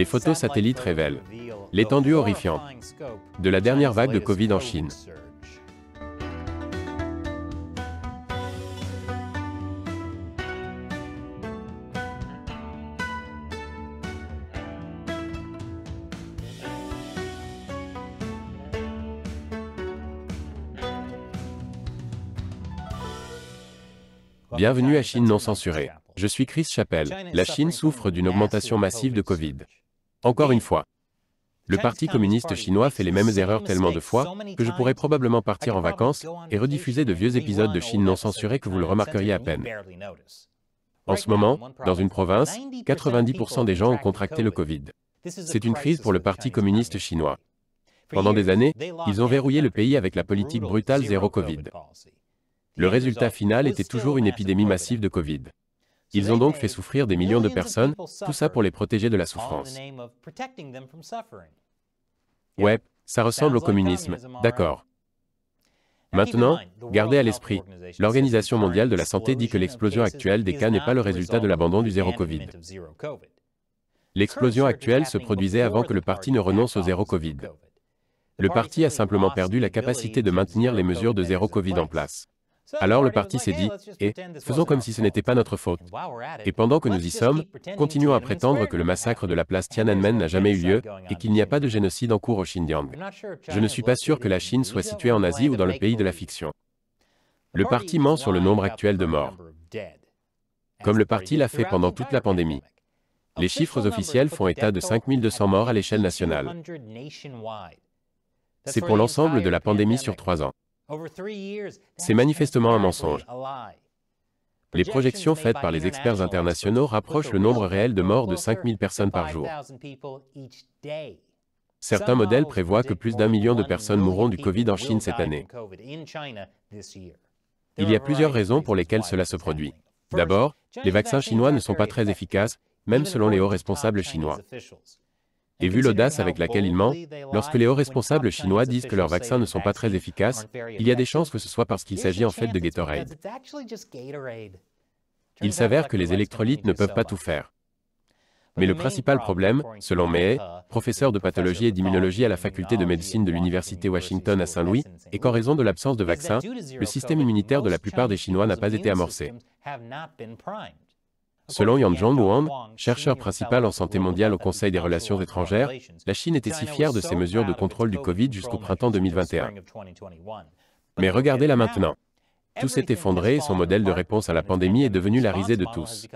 les photos satellites révèlent l'étendue horrifiante de la dernière vague de Covid en Chine. Bienvenue à Chine non censurée. Je suis Chris Chappelle. La Chine souffre d'une augmentation massive de Covid. Encore une fois, le Parti communiste chinois fait les mêmes erreurs tellement de fois que je pourrais probablement partir en vacances et rediffuser de vieux épisodes de Chine non censurés que vous le remarqueriez à peine. En ce moment, dans une province, 90% des gens ont contracté le Covid. C'est une crise pour le Parti communiste chinois. Pendant des années, ils ont verrouillé le pays avec la politique brutale zéro Covid. Le résultat final était toujours une épidémie massive de Covid. Ils ont donc fait souffrir des millions de personnes, tout ça pour les protéger de la souffrance. Ouais, ça ressemble au communisme, d'accord. Maintenant, gardez à l'esprit, l'Organisation mondiale de la santé dit que l'explosion actuelle des cas n'est pas le résultat de l'abandon du zéro Covid. L'explosion actuelle se produisait avant que le parti ne renonce au zéro Covid. Le parti a simplement perdu la capacité de maintenir les mesures de zéro Covid en place. Alors le parti s'est dit, et eh, faisons comme si ce n'était pas notre faute. Et pendant que nous y sommes, continuons à prétendre que le massacre de la place Tiananmen n'a jamais eu lieu et qu'il n'y a pas de génocide en cours au Xinjiang. Je ne suis pas sûr que la Chine soit située en Asie ou dans le pays de la fiction. Le parti ment sur le nombre actuel de morts, comme le parti l'a fait pendant toute la pandémie. Les chiffres officiels font état de 5200 morts à l'échelle nationale. C'est pour l'ensemble de la pandémie sur trois ans. C'est manifestement un mensonge. Les projections faites par les experts internationaux rapprochent le nombre réel de morts de 5000 personnes par jour. Certains modèles prévoient que plus d'un million de personnes mourront du Covid en Chine cette année. Il y a plusieurs raisons pour lesquelles cela se produit. D'abord, les vaccins chinois ne sont pas très efficaces, même selon les hauts responsables chinois. Et vu l'audace avec laquelle ils mentent, lorsque les hauts responsables chinois disent que leurs vaccins ne sont pas très efficaces, il y a des chances que ce soit parce qu'il s'agit en fait de Gatorade. Il s'avère que les électrolytes ne peuvent pas tout faire. Mais le principal problème, selon Mei, professeur de pathologie et d'immunologie à la faculté de médecine de l'Université Washington à Saint-Louis, est qu'en raison de l'absence de vaccins, le système immunitaire de la plupart des Chinois n'a pas été amorcé. Selon Zhong Zhongguang, chercheur principal en santé mondiale au Conseil des relations étrangères, la Chine était si fière de ses mesures de contrôle du Covid jusqu'au printemps 2021. Mais regardez-la maintenant. Tout s'est effondré et son modèle de réponse à la pandémie est devenu la risée de tous.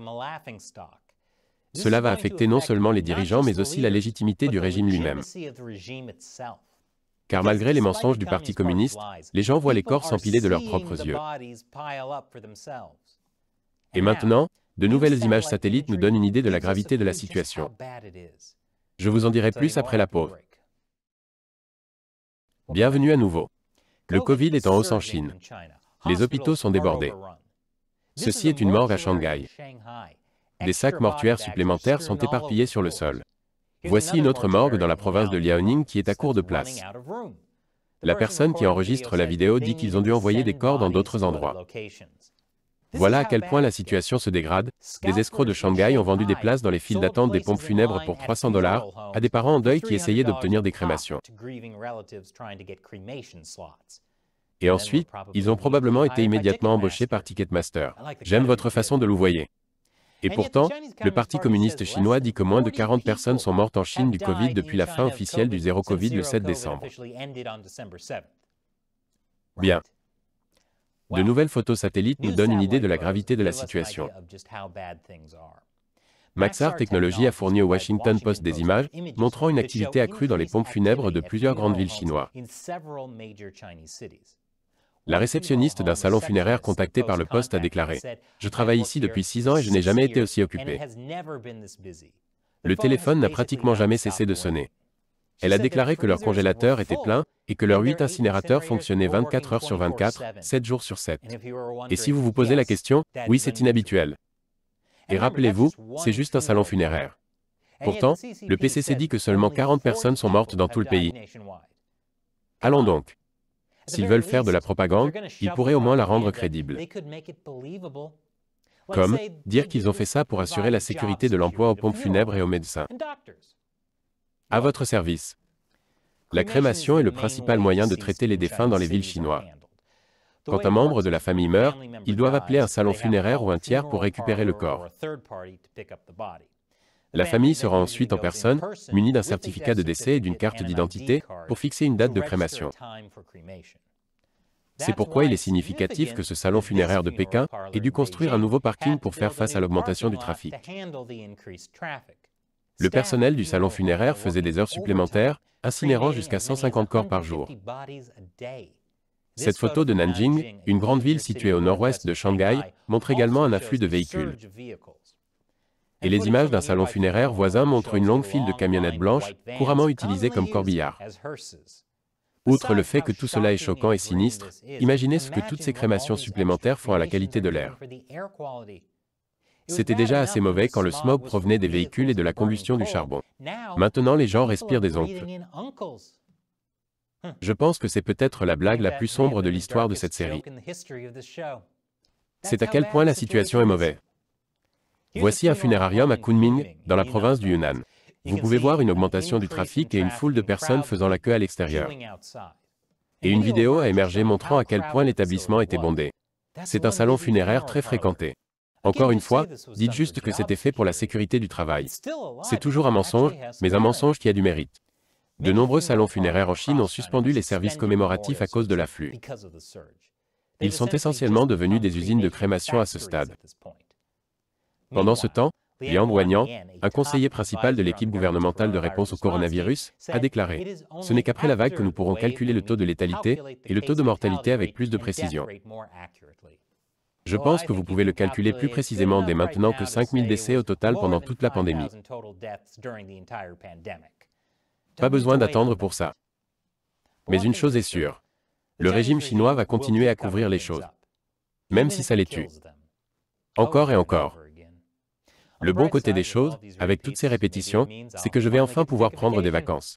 Cela va affecter non seulement les dirigeants mais aussi la légitimité du régime lui-même. Car malgré les mensonges du Parti communiste, les gens voient les corps s'empiler de leurs propres yeux. Et maintenant, de nouvelles images satellites nous donnent une idée de la gravité de la situation. Je vous en dirai plus après la pause. Bienvenue à nouveau. Le Covid est en hausse en Chine. Les hôpitaux sont débordés. Ceci est une morgue à Shanghai. Des sacs mortuaires supplémentaires sont éparpillés sur le sol. Voici une autre morgue dans la province de Liaoning qui est à court de place. La personne qui enregistre la vidéo dit qu'ils ont dû envoyer des corps dans d'autres endroits. Voilà à quel point la situation se dégrade. Des escrocs de Shanghai ont vendu des places dans les files d'attente des pompes funèbres pour 300 dollars à des parents en deuil qui essayaient d'obtenir des crémations. Et ensuite, ils ont probablement été immédiatement embauchés par Ticketmaster. J'aime votre façon de le voyer. Et pourtant, le Parti communiste chinois dit que moins de 40 personnes sont mortes en Chine du Covid depuis la fin officielle du zéro Covid le 7 décembre. Bien. De nouvelles photos satellites nous donnent une idée de la gravité de la situation. Maxar Technologies a fourni au Washington Post des images montrant une activité accrue dans les pompes funèbres de plusieurs grandes villes chinoises. La réceptionniste d'un salon funéraire contacté par le Post a déclaré ⁇ Je travaille ici depuis six ans et je n'ai jamais été aussi occupée. Le téléphone n'a pratiquement jamais cessé de sonner. Elle a déclaré que leur congélateur était plein et que leurs huit incinérateurs fonctionnaient 24 heures sur 24, 7 jours sur 7. Et si vous vous posez la question, oui c'est inhabituel. Et rappelez-vous, c'est juste un salon funéraire. Pourtant, le PCC dit que seulement 40 personnes sont mortes dans tout le pays. Allons donc. S'ils veulent faire de la propagande, ils pourraient au moins la rendre crédible. Comme dire qu'ils ont fait ça pour assurer la sécurité de l'emploi aux pompes funèbres et aux médecins. À votre service. La crémation est le principal moyen de traiter les défunts dans les villes chinoises. Quand un membre de la famille meurt, ils doivent appeler un salon funéraire ou un tiers pour récupérer le corps. La famille sera ensuite en personne, munie d'un certificat de décès et d'une carte d'identité, pour fixer une date de crémation. C'est pourquoi il est significatif que ce salon funéraire de Pékin ait dû construire un nouveau parking pour faire face à l'augmentation du trafic. Le personnel du salon funéraire faisait des heures supplémentaires, incinérant jusqu'à 150 corps par jour. Cette photo de Nanjing, une grande ville située au nord-ouest de Shanghai, montre également un afflux de véhicules. Et les images d'un salon funéraire voisin montrent une longue file de camionnettes blanches, couramment utilisées comme corbillards. Outre le fait que tout cela est choquant et sinistre, imaginez ce que toutes ces crémations supplémentaires font à la qualité de l'air. C'était déjà assez mauvais quand le smog provenait des véhicules et de la combustion du charbon. Maintenant, les gens respirent des oncles. Je pense que c'est peut-être la blague la plus sombre de l'histoire de cette série. C'est à quel point la situation est mauvaise. Voici un funérarium à Kunming, dans la province du Yunnan. Vous pouvez voir une augmentation du trafic et une foule de personnes faisant la queue à l'extérieur. Et une vidéo a émergé montrant à quel point l'établissement était bondé. C'est un salon funéraire très fréquenté. Encore une fois, dites juste que c'était fait pour la sécurité du travail. C'est toujours un mensonge, mais un mensonge qui a du mérite. De nombreux salons funéraires en Chine ont suspendu les services commémoratifs à cause de l'afflux. Ils sont essentiellement devenus des usines de crémation à ce stade. Pendant ce temps, Liang Wanyan, un conseiller principal de l'équipe gouvernementale de réponse au coronavirus, a déclaré « Ce n'est qu'après la vague que nous pourrons calculer le taux de létalité et le taux de mortalité avec plus de précision. Je pense que vous pouvez le calculer plus précisément dès maintenant que 5000 décès au total pendant toute la pandémie. Pas besoin d'attendre pour ça. Mais une chose est sûre. Le régime chinois va continuer à couvrir les choses. Même si ça les tue. Encore et encore. Le bon côté des choses, avec toutes ces répétitions, c'est que je vais enfin pouvoir prendre des vacances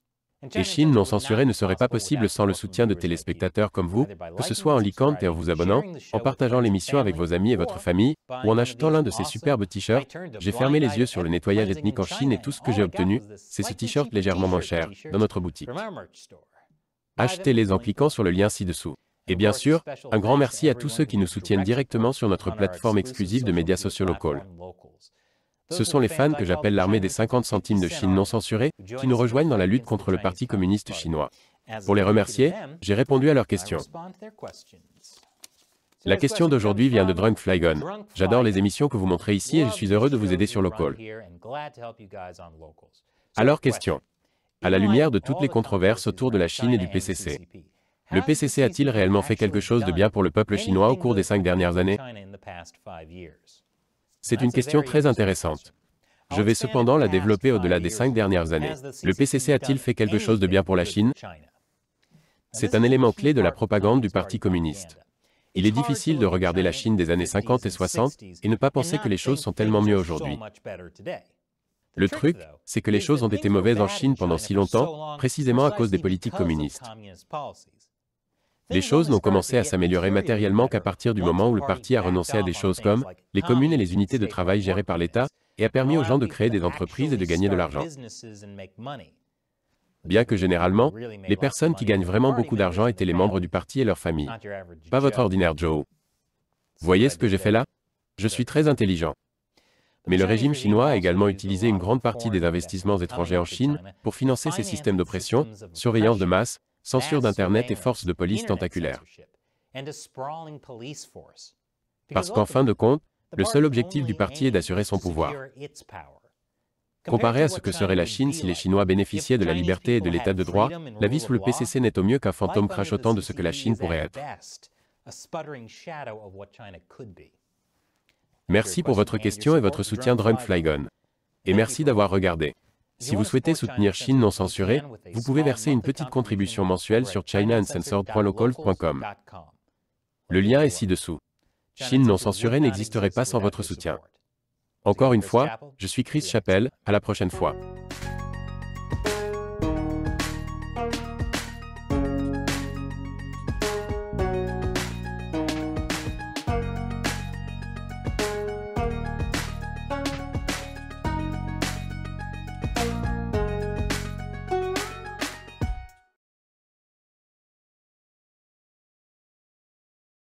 et Chine non censurée ne serait pas possible sans le soutien de téléspectateurs comme vous, que ce soit en likant et en vous abonnant, en partageant l'émission avec vos amis et votre famille, ou en achetant l'un de ces superbes t-shirts. J'ai fermé les yeux sur le nettoyage ethnique en Chine et tout ce que j'ai obtenu, c'est ce t-shirt légèrement moins cher, dans notre boutique. Achetez-les en cliquant sur le lien ci-dessous. Et bien sûr, un grand merci à tous ceux qui nous soutiennent directement sur notre plateforme exclusive de médias sociaux locaux. Ce sont les fans que j'appelle l'armée des 50 centimes de Chine non censurée, qui nous rejoignent dans la lutte contre le Parti communiste chinois. Pour les remercier, j'ai répondu à leurs questions. La question d'aujourd'hui vient de Drunk Flygon. J'adore les émissions que vous montrez ici et je suis heureux de vous aider sur Local. Alors question. À la lumière de toutes les controverses autour de la Chine et du PCC, le PCC a-t-il réellement fait quelque chose de bien pour le peuple chinois au cours des cinq dernières années c'est une question très intéressante. Je vais cependant la développer au-delà des cinq dernières années. Le PCC a-t-il fait quelque chose de bien pour la Chine C'est un élément clé de la propagande du Parti communiste. Il est difficile de regarder la Chine des années 50 et 60 et ne pas penser que les choses sont tellement mieux aujourd'hui. Le truc, c'est que les choses ont été mauvaises en Chine pendant si longtemps, précisément à cause des politiques communistes. Les choses n'ont commencé à s'améliorer matériellement qu'à partir du moment où le parti a renoncé à des choses comme les communes et les unités de travail gérées par l'État et a permis aux gens de créer des entreprises et de gagner de l'argent. Bien que généralement, les personnes qui gagnent vraiment beaucoup d'argent étaient les membres du parti et leurs familles. Pas votre ordinaire Joe. Voyez ce que j'ai fait là Je suis très intelligent. Mais le régime chinois a également utilisé une grande partie des investissements étrangers en Chine pour financer ses systèmes d'oppression, surveillance de masse, censure d'Internet et force de police tentaculaire. Parce qu'en fin de compte, le seul objectif du parti est d'assurer son pouvoir. Comparé à ce que serait la Chine si les Chinois bénéficiaient de la liberté et de l'état de droit, la vie sous le PCC n'est au mieux qu'un fantôme crachotant de ce que la Chine pourrait être. Merci pour votre question et votre soutien Drunk Flygon. Et merci d'avoir regardé. Si vous souhaitez soutenir Chine non censurée, vous pouvez verser une petite contribution mensuelle sur chinauncensored.local.com. Le lien est ci-dessous. Chine non censurée n'existerait pas sans votre soutien. Encore une fois, je suis Chris Chappelle, à la prochaine fois.